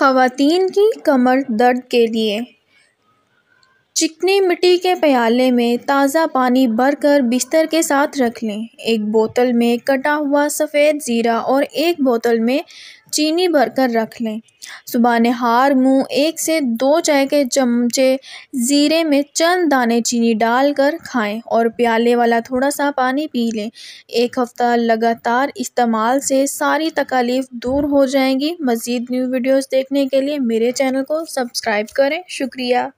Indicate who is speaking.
Speaker 1: ख़वातीन की कमर दर्द के लिए चिकनी मिट्टी के प्याले में ताज़ा पानी भर कर बिस्तर के साथ रख लें एक बोतल में कटा हुआ सफ़ेद ज़ीरा और एक बोतल में चीनी भरकर रख लें सुबह नहार मुँह एक से दो चाय के चमचे ज़ीरे में चंद दाने चीनी डालकर खाएं और प्याले वाला थोड़ा सा पानी पी लें एक हफ़्ता लगातार इस्तेमाल से सारी तकालीफ दूर हो जाएंगी मज़ीद न्यू वीडियोस देखने के लिए मेरे चैनल को सब्सक्राइब करें शुक्रिया